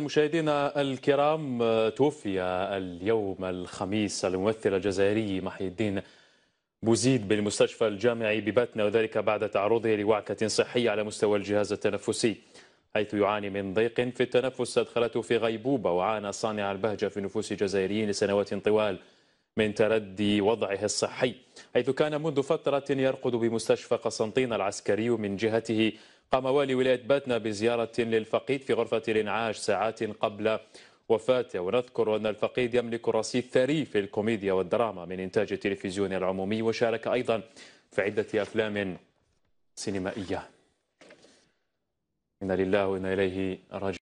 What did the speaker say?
مشاهدينا الكرام آه، توفي اليوم الخميس الممثل الجزائري محي الدين بوزيد بالمستشفى الجامعي بباتنا وذلك بعد تعرضه لوعكة صحية على مستوى الجهاز التنفسي حيث يعاني من ضيق في التنفس أدخلته في غيبوبة وعانى صانع البهجة في نفوس الجزائريين لسنوات طوال من تردي وضعه الصحي حيث كان منذ فترة يرقد بمستشفى قسنطين العسكري من جهته قام والي ولاية باتنا بزيارة للفقيد في غرفة الإنعاش ساعات قبل وفاته ونذكر أن الفقيد يملك رصيد ثري في الكوميديا والدراما من إنتاج التلفزيون العمومي وشارك أيضا في عدة أفلام سينمائية إنا لله وإنا إليه راجعون